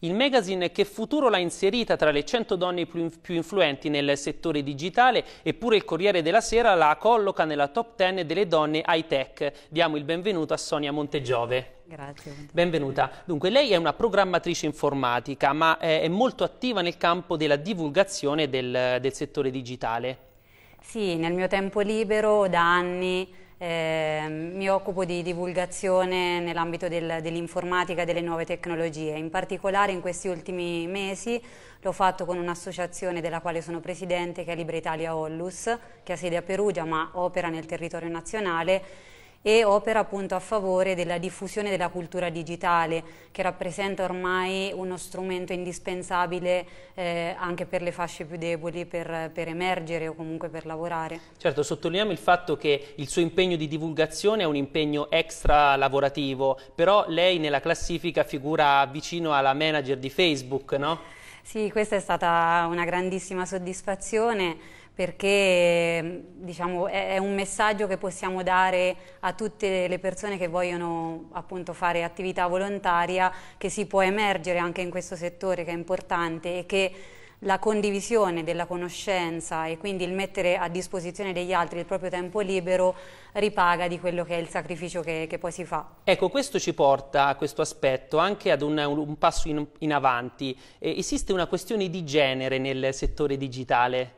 Il magazine che futuro l'ha inserita tra le 100 donne più, più influenti nel settore digitale, eppure il Corriere della Sera la colloca nella top 10 delle donne high tech. Diamo il benvenuto a Sonia Montegiove. Grazie. Benvenuta. Dunque, lei è una programmatrice informatica, ma eh, è molto attiva nel campo della divulgazione del, del settore digitale. Sì, nel mio tempo libero da anni eh, mi occupo di divulgazione nell'ambito dell'informatica e delle nuove tecnologie. In particolare in questi ultimi mesi l'ho fatto con un'associazione della quale sono presidente che è Libre Italia Ollus, che ha sede a Perugia ma opera nel territorio nazionale e opera appunto a favore della diffusione della cultura digitale che rappresenta ormai uno strumento indispensabile eh, anche per le fasce più deboli per, per emergere o comunque per lavorare. Certo, sottolineiamo il fatto che il suo impegno di divulgazione è un impegno extra lavorativo, però lei nella classifica figura vicino alla manager di Facebook, no? Sì, questa è stata una grandissima soddisfazione perché diciamo, è, un messaggio che possiamo dare a tutte le persone che vogliono appunto, fare attività volontaria, che si può emergere anche in questo settore che è importante e che la condivisione della conoscenza e quindi il mettere a disposizione degli altri il proprio tempo libero ripaga di quello che è il sacrificio che, che poi si fa. Ecco, questo ci porta a questo aspetto anche ad un, un passo in, in avanti. Eh, esiste una questione di genere nel settore digitale?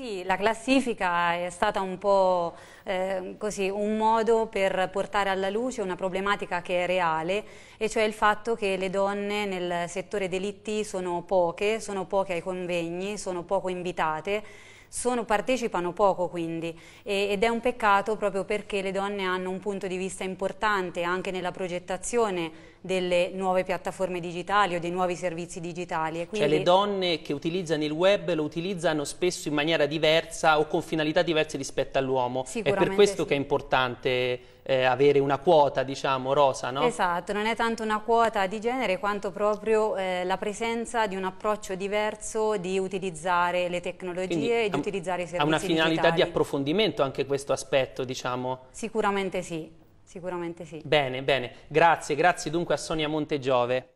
Sì, la classifica è stata un po' eh, così, un modo per portare alla luce una problematica che è reale, e cioè il fatto che le donne nel settore dell'IT sono poche, sono poche ai convegni, sono poco invitate, sono, partecipano poco quindi e, ed è un peccato proprio perché le donne hanno un punto di vista importante anche nella progettazione delle nuove piattaforme digitali o dei nuovi servizi digitali. Quindi... Cioè le donne che utilizzano il web lo utilizzano spesso in maniera diversa o con finalità diverse rispetto all'uomo. È per questo sì. che è importante eh, avere una quota, diciamo, rosa, no? Esatto, non è tanto una quota di genere quanto proprio eh, la presenza di un approccio diverso di utilizzare le tecnologie Quindi, e di a, utilizzare i servizi Ha una finalità digitali. di approfondimento anche questo aspetto, diciamo? Sicuramente sì, sicuramente sì. Bene, bene. Grazie, grazie dunque a Sonia Montegiove.